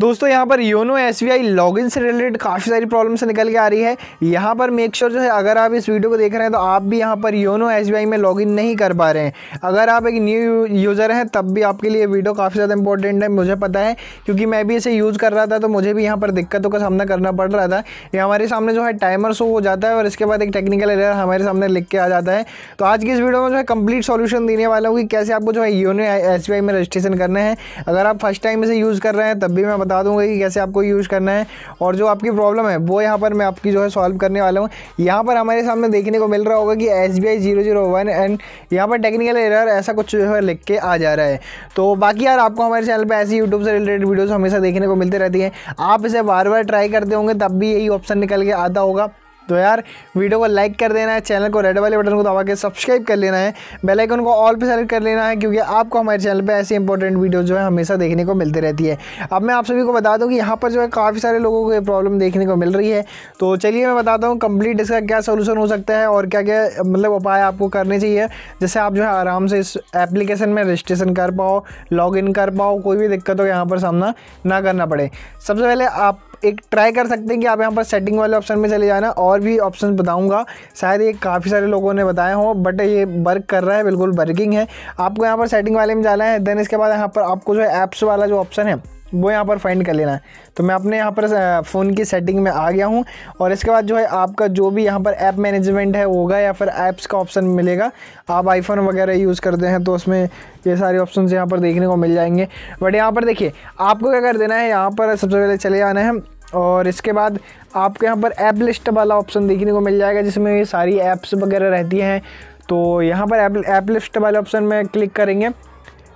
दोस्तों यहाँ पर YONO S B I login से रिलेटेड काफ़ी सारी प्रॉब्लम्स से निकल के आ रही है यहाँ पर मेक श्योर sure जो है अगर आप इस वीडियो को देख रहे हैं तो आप भी यहाँ पर योनो एस बी आई में लॉगिन नहीं कर पा रहे हैं अगर आप एक न्यू यूज़र हैं तब भी आपके लिए वीडियो काफ़ी ज़्यादा इंपॉर्टेंट है मुझे पता है क्योंकि मैं भी इसे यूज़ कर रहा था तो मुझे भी यहाँ पर दिक्कतों का सामना करना पड़ रहा था ये हमारे सामने जो है टाइमर शो हो जाता है और इसके बाद एक टेक्निकल एरर हमारे सामने लिख के आ जाता है तो आज की इस वीडियो में जो है कम्प्लीट सोल्यूशन देने वाला हूँ कि कैसे आपको जो है योनो एस बी आई में रजिस्ट्रेशन करना है अगर आप फर्स्ट टाइम इसे यूज़ कर रहे हैं तब भी मैं बता दूंगा कि कैसे आपको यूज़ करना है और जो आपकी प्रॉब्लम है वो यहाँ पर मैं आपकी जो है सॉल्व करने वाला हूँ यहाँ पर हमारे सामने देखने को मिल रहा होगा कि S B I zero zero one and यहाँ पर टेक्निकल एरर ऐसा कुछ जो है लिख के आ जा रहा है तो बाकी यार आपको हमारे चैनल पर ऐसी यूट्यूब से रिलेटेड वीडियोज़ हमेशा देखने को मिलती रहती हैं आप इसे बार बार ट्राई करते होंगे तब भी यही ऑप्शन निकल के आता होगा तो यार वीडियो को लाइक कर देना है चैनल को रेड वाले बटन को दबा के सब्सक्राइब कर लेना है बेलाइकन को ऑल पर सेलेक्ट कर लेना है क्योंकि आपको हमारे चैनल पर ऐसी इंपॉर्टेंट वीडियो जो है हमेशा देखने को मिलती रहती है अब मैं आप सभी को बता दूँ कि यहाँ पर जो है काफ़ी सारे लोगों को ये प्रॉब्लम देखने को मिल रही है तो चलिए मैं बताता हूँ कंप्लीट इसका क्या सोल्यूशन हो सकता है और क्या क्या मतलब उपाय आपको करने चाहिए जैसे आप जो है आराम से इस एप्लीकेशन में रजिस्ट्रेशन कर पाओ लॉग कर पाओ कोई भी दिक्कतों का यहाँ पर सामना ना करना पड़े सबसे पहले आप एक ट्राई कर सकते हैं कि आप यहाँ पर सेटिंग वाले ऑप्शन में चले जाना और भी ऑप्शन बताऊँगा शायद ये काफ़ी सारे लोगों ने बताया हो बट ये वर्क कर रहा है बिल्कुल वर्किंग है आपको यहाँ पर सेटिंग वाले में जाना है देन इसके बाद यहाँ पर आपको जो है ऐप्स वाला जो ऑप्शन है वो यहाँ पर फाइंड कर लेना है तो मैं अपने यहाँ पर फ़ोन की सेटिंग में आ गया हूँ और इसके बाद जो है आपका जो भी यहाँ पर ऐप मैनेजमेंट है होगा या फिर ऐप्स का ऑप्शन मिलेगा आप आईफोन वगैरह यूज़ करते हैं तो उसमें ये सारे ऑप्शन यहाँ पर देखने को मिल जाएंगे बट यहाँ पर देखिए आपको क्या कर देना है यहाँ पर सबसे पहले चले आना है और इसके बाद आपके यहाँ पर ऐप लिस्ट वाला ऑप्शन देखने को मिल जाएगा जिसमें ये सारी ऐप्स वगैरह रहती हैं तो यहाँ पर ऐप ऐप लिस्ट वाले ऑप्शन में क्लिक करेंगे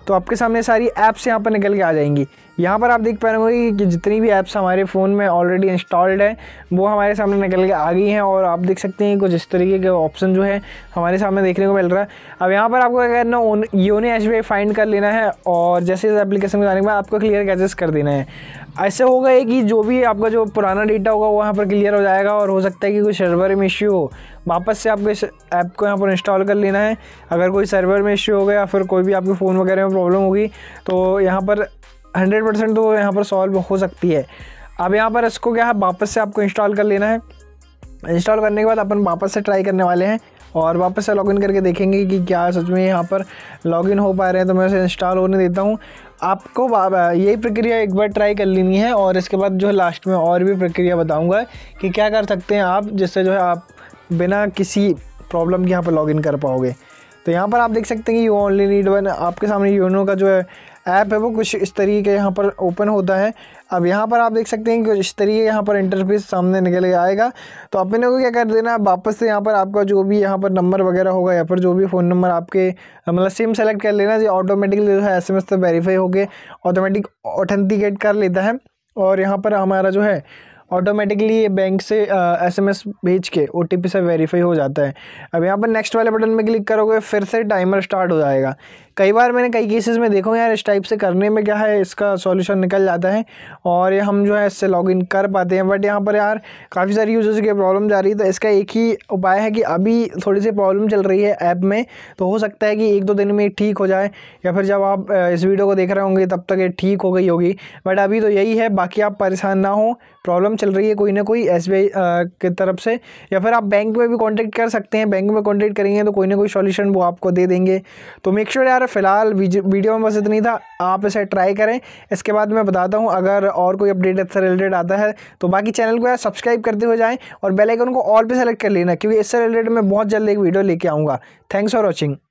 तो आपके सामने सारी ऐप्स यहाँ पर निकल के आ जाएंगी यहाँ पर आप देख पा रहे होंगे कि जितनी भी ऐप्स हमारे फ़ोन में ऑलरेडी इंस्टॉल्ड हैं वो हमारे सामने निकल के आ गई हैं और आप देख सकते हैं कुछ इस तरीके के ऑप्शन जो है हमारे सामने देखने को मिल रहा है अब यहाँ पर आपको क्या करना है योनो एच फाइंड कर लेना है और जैसे इस एप्लीकेशन में जाने के बाद आपको क्लियर कैचेस कर देना है ऐसे होगा कि जो भी आपका जो पुराना डेटा होगा वो यहाँ पर क्लियर हो जाएगा और हो सकता है कि कोई सर्वर में इश्यू हो वापस से आपको इस ऐप को यहाँ पर इंस्टॉल कर लेना है अगर कोई सर्वर में इश्यू हो गया या फिर कोई भी आपके फ़ोन वगैरह में प्रॉब्लम होगी तो यहाँ पर हंड्रेड परसेंट तो यहाँ पर सॉल्व हो सकती है अब यहाँ पर इसको क्या है वापस से आपको इंस्टॉल कर लेना है इंस्टॉल करने के बाद अपन वापस से ट्राई करने वाले हैं और वापस से लॉगिन करके देखेंगे कि क्या सच में यहाँ पर लॉगिन हो पा रहे हैं तो मैं उसे इंस्टॉल होने देता हूँ आपको यही प्रक्रिया एक बार ट्राई कर लेनी है और इसके बाद जो है लास्ट में और भी प्रक्रिया बताऊँगा कि क्या कर सकते हैं आप जिससे जो है आप बिना किसी प्रॉब्लम के यहाँ पर लॉगिन कर पाओगे तो यहाँ पर आप देख सकते हैं कि यू ओनली नीड वन आपके सामने यूनो का जो है ऐप है वो कुछ इस तरीके यहाँ पर ओपन होता है अब यहाँ पर आप देख सकते हैं कि इस तरीके यहाँ पर इंटरफेस सामने निकल आएगा तो अपने को क्या कर देना है वापस से यहाँ पर आपका जो भी यहाँ पर नंबर वगैरह होगा या फिर जो भी फ़ोन नंबर आपके मतलब सिम सेलेक्ट कर लेना जो ऑटोमेटिकली जो है एस एम एस तो वेरीफाई होके ऑटोमेटिक ऑथेंटिकेट कर लेता है और यहाँ पर हमारा जो है ऑटोमेटिकली ये बैंक से एसएमएस भेज के ओ से वेरीफाई हो जाता है अब यहाँ पर नेक्स्ट वाले बटन में क्लिक करोगे फिर से टाइमर स्टार्ट हो जाएगा कई बार मैंने कई केसेस में देखो यार इस टाइप से करने में क्या है इसका सॉल्यूशन निकल जाता है और ये हम जो है इससे लॉगिन कर पाते हैं बट यहाँ पर यार काफ़ी सारी यूजर्स की प्रॉब्लम जा रही है तो इसका एक ही उपाय है कि अभी थोड़ी सी प्रॉब्लम चल रही है ऐप में तो हो सकता है कि एक दो दिन में ठीक हो जाए या फिर जब आप इस वीडियो को देख रहे होंगे तब तक ये ठीक हो गई होगी बट अभी तो यही है बाकी आप परेशान ना हो प्रॉब्लम चल रही है कोई ना कोई एस बी की तरफ से या फिर आप बैंक में भी कॉन्टैक्ट कर सकते हैं बैंक में कॉन्टैक्ट करेंगे तो कोई ना कोई सॉल्यूशन वो आपको दे देंगे तो मेक श्योर sure यार फिलहाल वीडियो में बस इतनी था आप इसे ट्राई करें इसके बाद मैं बताता हूँ अगर और कोई अपडेट इससे रिलेटेड आता है तो बाकी चैनल को यार सब्सक्राइब करते हुए जाएँ और बेलाइकन को ऑल पर सेलेक्ट कर लेना क्योंकि इससे रिलेटेड मैं बहुत जल्द एक वीडियो लेके आऊँगा थैंक्स फॉर वॉचिंग